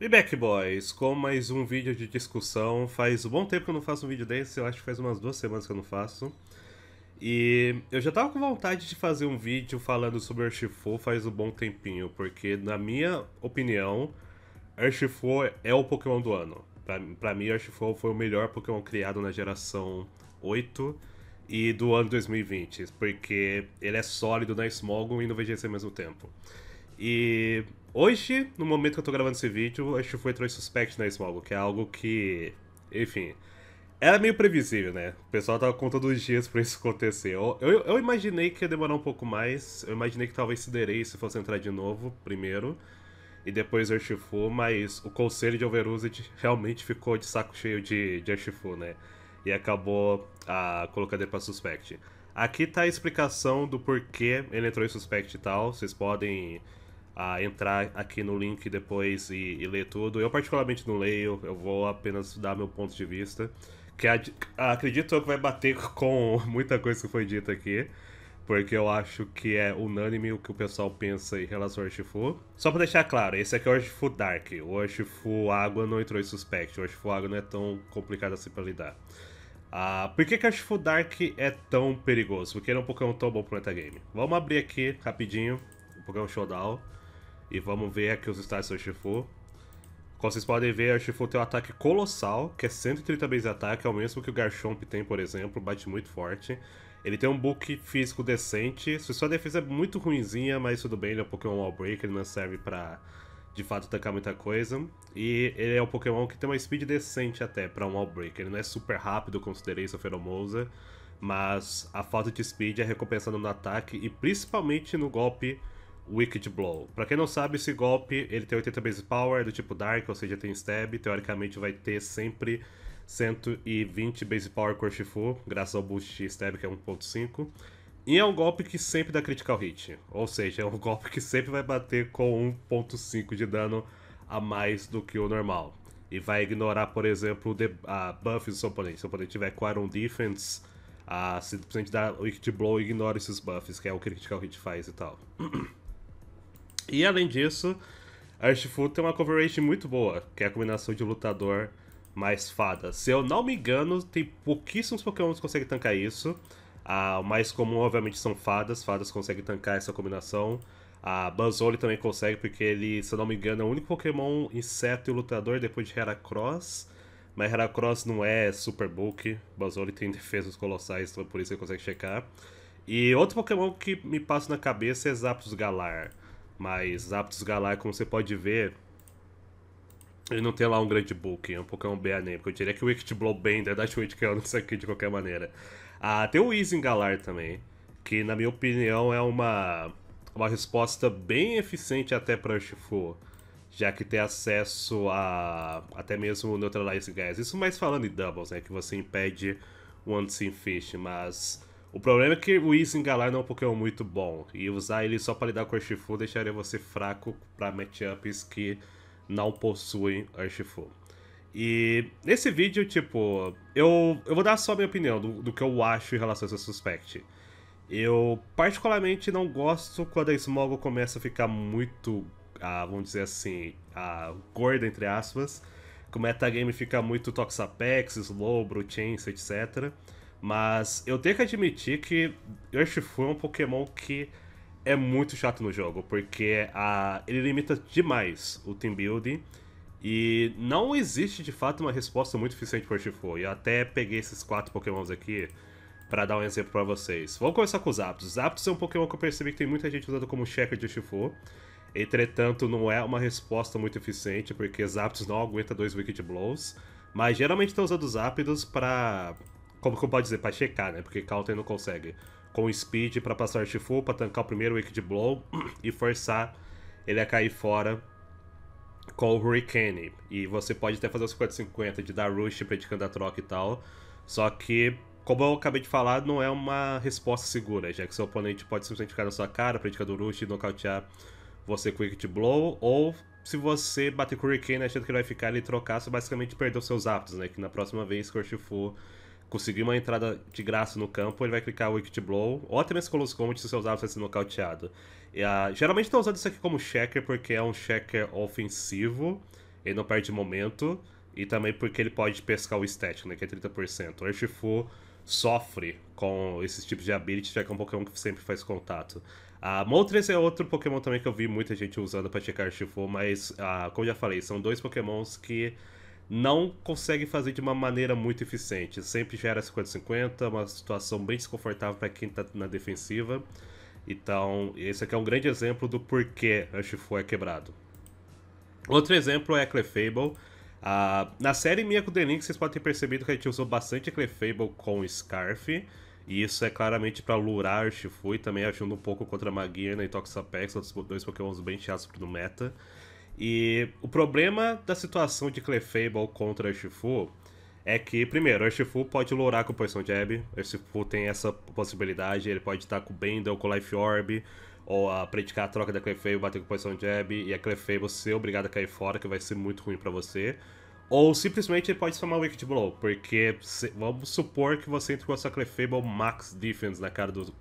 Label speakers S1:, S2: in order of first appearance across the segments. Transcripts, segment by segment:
S1: E back boys, com mais um vídeo de discussão. Faz um bom tempo que eu não faço um vídeo desse, eu acho que faz umas duas semanas que eu não faço. E eu já tava com vontade de fazer um vídeo falando sobre Urshifu faz um bom tempinho, porque na minha opinião, Urshifu é o Pokémon do ano. Pra, pra mim, Urshifu foi o melhor Pokémon criado na geração 8 e do ano 2020, porque ele é sólido na Smogon e no VGC ao mesmo tempo. E hoje, no momento que eu tô gravando esse vídeo, o gente foi Troy Suspect na né, Smog, que é algo que, enfim, era meio previsível, né? O pessoal tava contando os dias pra isso acontecer. Eu, eu, eu, imaginei que ia demorar um pouco mais, eu imaginei que talvez se Siderei se fosse entrar de novo primeiro, e depois Urshifu, mas o conselho de Overused realmente ficou de saco cheio de, de Urshifu, né? E acabou a colocar ele pra Suspect. Aqui tá a explicação do porquê ele entrou em Suspect e tal, vocês podem a entrar aqui no link depois e, e ler tudo. Eu particularmente não leio, eu vou apenas dar meu ponto de vista, que ad, acredito eu que vai bater com muita coisa que foi dita aqui porque eu acho que é unânime o que o pessoal pensa em relação ao Urshifu. Só pra deixar claro, esse aqui é o Urshifu Dark. O Urshifu Água não entrou em Suspect. O Urshifu Água não é tão complicado assim pra lidar. Ah, por que, que o Urshifu Dark é tão perigoso? Porque ele é um Pokémon tão bom pro metagame. Vamos abrir aqui rapidinho o Pokémon Showdown. E vamos ver aqui os stats do Shifu. Como vocês podem ver, o Shifu tem um ataque colossal, que é 130 base de ataque, é o mesmo que o Garchomp tem, por exemplo, bate muito forte. Ele tem um book físico decente, sua defesa é muito ruimzinha, mas tudo bem, ele é um Pokémon Wall Break, ele não serve pra de fato tancar muita coisa. E ele é um Pokémon que tem uma speed decente até para um Wall Break, ele não é super rápido, considerei isso Feromosa, mas a falta de speed é recompensada no ataque e principalmente no golpe Wicked Blow. Para quem não sabe, esse golpe ele tem 80 base power, do tipo Dark, ou seja, tem stab. Teoricamente vai ter sempre 120 base power com graças ao boost stab que é 1.5. E é um golpe que sempre dá critical hit, ou seja, é um golpe que sempre vai bater com 1.5 de dano a mais do que o normal. E vai ignorar, por exemplo, a buff do seu oponente. Se o oponente tiver Quarum Defense, a, se simplesmente dá Wicked Blow, ignora esses buffs, que é o que Critical Hit faz e tal. E além disso, a tem uma coverage muito boa, que é a combinação de lutador mais fada. Se eu não me engano, tem pouquíssimos Pokémon que conseguem tancar isso. Ah, o mais comum, obviamente, são fadas. Fadas conseguem tancar essa combinação. A Buzzole também consegue, porque ele, se eu não me engano, é o único Pokémon inseto e lutador depois de Heracross. Mas Heracross não é Super Bulk. Banzoli tem defesas colossais, então é por isso ele consegue checar. E outro Pokémon que me passa na cabeça é Zapdos Galar. Mas Zapdos Galar, como você pode ver, ele não tem lá um grande book é um Pokémon bem anêmico. Eu diria que o Wicked Blowbender é dá chute que eu não sei aqui de qualquer maneira. Ah, tem o Easy Galar também, que na minha opinião é uma, uma resposta bem eficiente até para o Shifu, já que tem acesso a até mesmo Neutralize Gas. Isso mais falando em Doubles, né, que você impede o Unseen Fish, mas o problema é que o Easy não é um Pokémon muito bom. E usar ele só para lidar com o Urshifu deixaria você fraco para matchups que não possuem Urshifu. E nesse vídeo, tipo, eu, eu vou dar só a minha opinião do, do que eu acho em relação a esse suspect. Eu particularmente não gosto quando a Smog começa a ficar muito, ah, vamos dizer assim, ah, gorda, entre aspas. Que o metagame fica muito Toxapex, Slowbro, Chance, etc. Mas eu tenho que admitir que Urshifu é um Pokémon que é muito chato no jogo, porque a, ah, ele limita demais o team building e não existe de fato uma resposta muito eficiente para Urshifu. Eu até peguei esses quatro Pokémons aqui para dar um exemplo para vocês. Vamos começar com os Zapdos. Zapdos é um Pokémon que eu percebi que tem muita gente usando como checker de Urshifu. Entretanto, não é uma resposta muito eficiente, porque Zapdos não aguenta dois Wicked Blows. Mas geralmente estão tá usando os Zapdos para como que eu posso dizer? Pra checar, né? Porque Counter não consegue. Com speed para passar Shifu, pra tancar o primeiro Wicked Blow e forçar ele a cair fora com o Hurricane. E você pode até fazer o 50-50 de dar rush predicando a troca e tal. Só que, como eu acabei de falar, não é uma resposta segura, já que seu oponente pode simplesmente ficar na sua cara, predicando rush e nocautear você com Wicked Blow. Ou se você bater com o Hurricane achando que ele vai ficar ali e trocar, você basicamente perdeu seus hábitos, né? Que na próxima vez que o Shifu conseguir uma entrada de graça no campo, ele vai clicar Wicked Blow, ou até mesmo Colossus Combat se você usar para ser nocauteado. E, uh, geralmente estou usando isso aqui como checker, porque é um checker ofensivo, ele não perde momento, e também porque ele pode pescar o stat, né, que é 30%. O Urshifu sofre com esses tipos de habilidades já que é um Pokémon que sempre faz contato. A uh, Moltres é outro Pokémon também que eu vi muita gente usando para checar Urshifu, mas, uh, como já falei, são dois Pokémons que não consegue fazer de uma maneira muito eficiente. Sempre gera 50-50, uma situação bem desconfortável para quem está na defensiva. Então, esse aqui é um grande exemplo do porquê a Shifu é quebrado. Outro exemplo é a Clefable. Ah, na série Minha com o Link, vocês podem ter percebido que a gente usou bastante a Clefable com Scarf. E isso é claramente para lurar o Shifu e também ajuda um pouco contra a né, e Toxapex, outros dois pokémons bem chatos no meta. E o problema da situação de Clefable contra a Shifu é que, primeiro, a Shifu pode lourar com Poison Jab, a Shifu tem essa possibilidade, ele pode estar com o Bendel, com o Life Orb, ou a praticar a troca da Clefable, bater com Poison Jab, e a Clefable ser obrigada a cair fora, que vai ser muito ruim para você. Ou simplesmente ele pode o Wicked Blow, porque se, vamos supor que você entrou com essa Clefable Max Defense na cara do, do,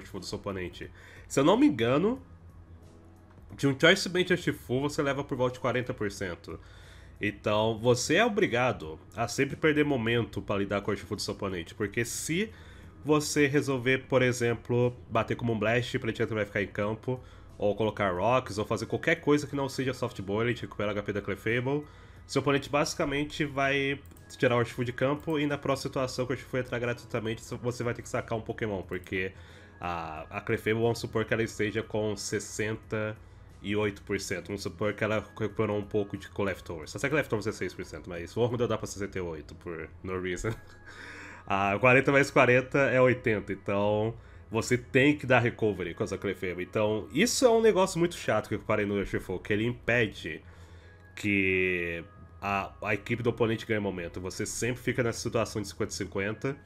S1: do, do seu oponente. Se eu não me engano, de um Choice Bench Shifu você leva por volta de 40%. Então você é obrigado a sempre perder momento para lidar com o Shifu do seu oponente, porque se você resolver, por exemplo, bater como um Blast, Plenty vai ficar em campo, ou colocar Rocks, ou fazer qualquer coisa que não seja Soft Bullet, recuperar HP da Clefable, seu oponente basicamente vai tirar o Shifu de campo e na próxima situação que o Shifu entrar gratuitamente, você vai ter que sacar um Pokémon, porque a, a Clefable, vamos supor que ela esteja com 60 e 8%. Vamos supor que ela recuperou um pouco de leftovers. Até que leftovers é 6%, mas o vou dá para 68 por no reason. Ah, 40 mais 40 é 80, então você tem que dar recovery com essa Clefable. Então, isso é um negócio muito chato que eu parei no Rushful, que ele impede que a, a equipe do oponente ganhe momento. Você sempre fica nessa situação de 50-50. Uh,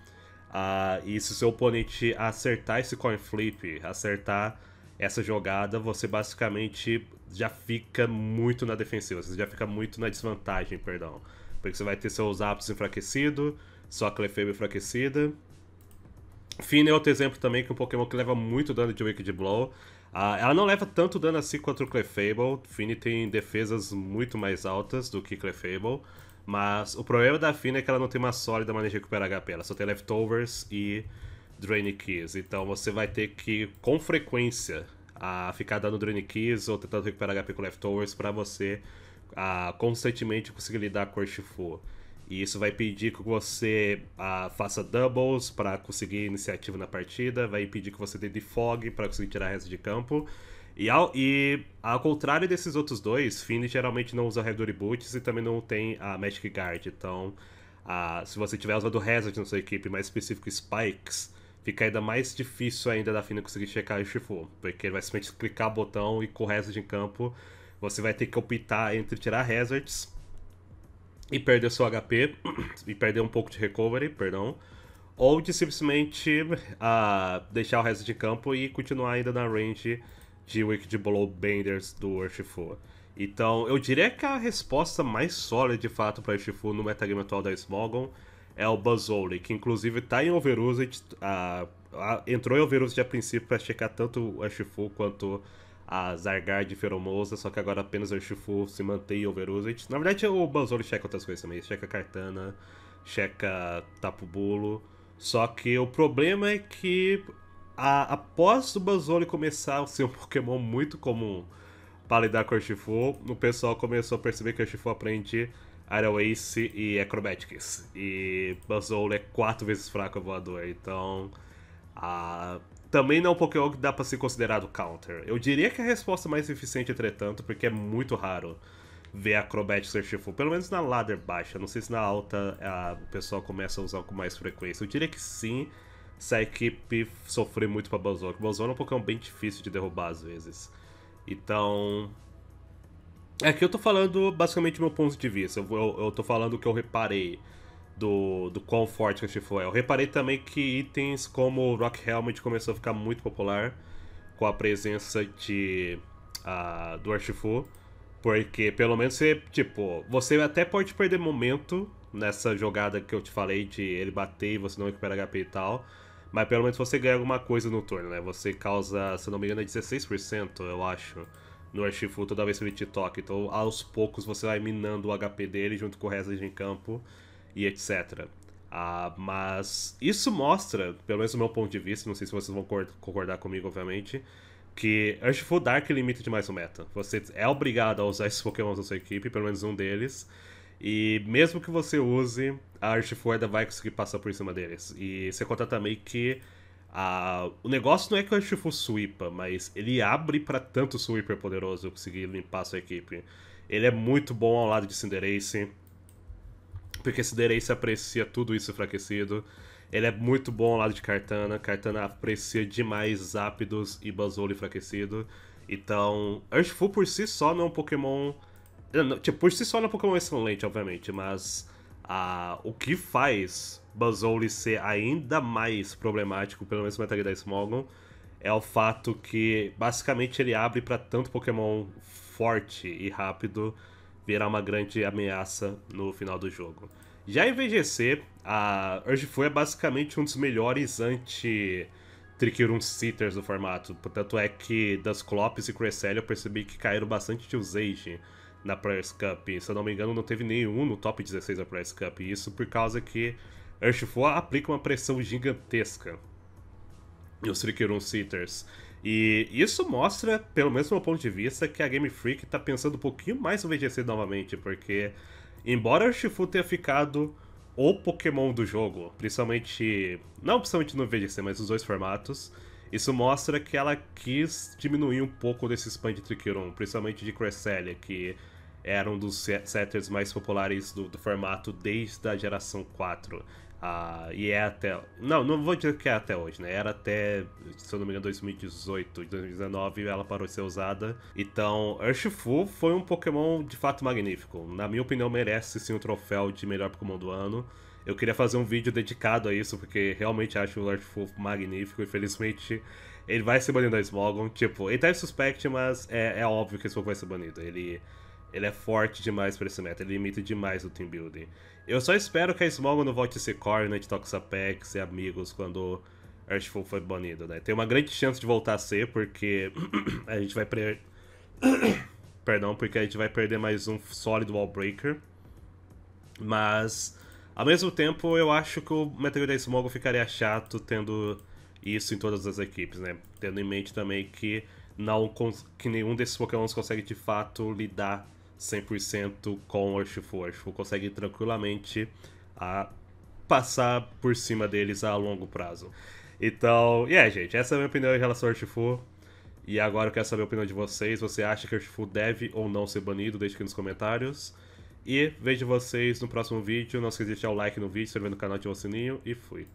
S1: ah, e se o seu oponente acertar esse coin flip, acertar essa jogada, você basicamente já fica muito na defensiva, você já fica muito na desvantagem, perdão. Porque você vai ter seus Aptos enfraquecido, sua Clefable enfraquecida. Finn é outro exemplo também, que é um Pokémon que leva muito dano de Wicked Blow. Ah, ela não leva tanto dano assim quanto o Clefable. Finn tem defesas muito mais altas do que Clefable. Mas o problema da Finn é que ela não tem uma sólida maneira de recuperar HP. Ela só tem leftovers e Drain Keys, então você vai ter que, com frequência, a ficar dando Drain Keys ou tentando recuperar HP com Leftovers para você a, constantemente conseguir lidar com o Urshifu. E isso vai pedir que você a faça doubles para conseguir iniciativa na partida, vai impedir que você dê defog fog para conseguir tirar resto de campo. E ao, e ao contrário desses outros dois, Finn geralmente não usa Red Boots e também não tem a Magic Guard. Então, a se você tiver usando Hazard na sua equipe, mais específico Spikes, fica ainda mais difícil ainda da Fina conseguir checar o Shifu, porque ele vai simplesmente clicar botão e com Hazard em campo, você vai ter que optar entre tirar Hazards e perder seu HP, e perder um pouco de recovery, perdão, ou de simplesmente uh, deixar o resto de campo e continuar ainda na range de Wicked Blow Benders do Urshifu. Então, eu diria que a resposta mais sólida de fato para Urshifu no metagame atual da Smogon é o Buzzoli, que inclusive tá em Overused, a, a, entrou em Overused a princípio para checar tanto a Shifu quanto a Zargard e Feromosa, só que agora apenas a Shifu se mantém em Overused. Na verdade, o Buzzoli checa outras coisas também, checa Cartana, checa Tapu só que o problema é que a, após o Buzzoli começar a ser um Pokémon muito comum para lidar com o Shifu, o pessoal começou a perceber que o Shifu aprende Aerial Ace e Acrobatics. E Buzzole é quatro vezes fraco a é voador, então. Ah, também não é um Pokémon que dá para ser considerado counter. Eu diria que é a resposta mais eficiente, entretanto, porque é muito raro ver Acrobatics ou Shifu, pelo menos na ladder baixa. Não sei se na alta a, ah, o pessoal começa a usar com mais frequência. Eu diria que sim, se a equipe sofrer muito para Bulbasaur. Bulbasaur é um Pokémon bem difícil de derrubar às vezes. Então, Aqui é eu tô falando basicamente do meu ponto de vista. Eu, eu, eu tô falando o que eu reparei do, do quão forte este foi. Eu reparei também que itens como o Rock Helmet começou a ficar muito popular com a presença de uh, do Archifu. Porque pelo menos você, tipo, você até pode perder momento nessa jogada que eu te falei de ele bater e você não recupera HP e tal. Mas pelo menos você ganha alguma coisa no turno, né? Você causa, se não me engano, é 16%, eu acho no Urshifu toda vez que ele te toca. Então, aos poucos, você vai minando o HP dele junto com o resto em campo e etc. Ah, mas isso mostra, pelo menos do meu ponto de vista, não sei se vocês vão concordar comigo, obviamente, que Urshifu Dark limita demais o meta. Você é obrigado a usar esses pokémons da sua equipe, pelo menos um deles. E mesmo que você use, a Urshifu ainda vai conseguir passar por cima deles. E você conta também que ah, o negócio não é que o tipo sweepa, mas ele abre para tanto sweeper poderoso eu conseguir limpar sua equipe. Ele é muito bom ao lado de Cinderace, porque Cinderace aprecia tudo isso enfraquecido. Ele é muito bom ao lado de Cartana, Cartana aprecia demais Zapdos e Bazolo enfraquecido. Então, Urshfu por si só não é um Pokémon... tipo, por si só não é um Pokémon excelente, obviamente, mas ah, o que faz Basoli ser ainda mais problemático, pelo menos na metaria da Smogon, é o fato que basicamente ele abre para tanto Pokémon forte e rápido virar uma grande ameaça no final do jogo. Já em VGC, a Urgifu é basicamente um dos melhores anti Triquirum Sitters do formato. Portanto é que das Clopes e Cresselia eu percebi que caíram bastante de usage na Players Cup. Se eu não me engano, não teve nenhum no top 16 da Players Cup. Isso por causa que Urshifuá aplica uma pressão gigantesca nos Trick Room Setters E isso mostra, pelo menos meu ponto de vista, que a Game Freak está pensando um pouquinho mais no VGC novamente, porque embora o tenha ficado o Pokémon do jogo, principalmente. Não principalmente no VGC, mas nos dois formatos. Isso mostra que ela quis diminuir um pouco desse spam de Room, principalmente de Cresselia, que era um dos setters mais populares do, do formato desde a geração 4. Ah, e é até. Não, não vou dizer que é até hoje, né? Era até, se eu não me engano, 2018, 2019 ela parou de ser usada. Então, Urshifu foi um Pokémon de fato magnífico. Na minha opinião, merece sim o um troféu de melhor Pokémon do ano. Eu queria fazer um vídeo dedicado a isso, porque realmente acho o Urshifu magnífico. Infelizmente, ele vai ser banido da Smogon. Tipo, ele tá em suspect, mas é, é óbvio que esse Pokémon vai ser banido. Ele. Ele é forte demais para esse meta, ele limita demais o team building. Eu só espero que a Smog não volte a ser Cornet, né, Toxapex e amigos quando Artful foi banido, né? Tem uma grande chance de voltar a ser, porque a gente vai perder. Perdão, porque a gente vai perder mais um sólido Wallbreaker. Mas, ao mesmo tempo, eu acho que o metagross da Smog ficaria chato tendo isso em todas as equipes, né? Tendo em mente também que, não, que nenhum desses pokémons consegue de fato lidar 100% com o O Worshipful consegue tranquilamente a passar por cima deles a longo prazo. Então, e yeah, é, gente, essa é a minha opinião em relação ao Urshifu. E agora eu quero saber a opinião de vocês. Você acha que o Urshifu deve ou não ser banido? Deixe aqui nos comentários. E vejo vocês no próximo vídeo. Não esqueça de deixar o like no vídeo, se inscrever no canal, ativar o sininho e fui.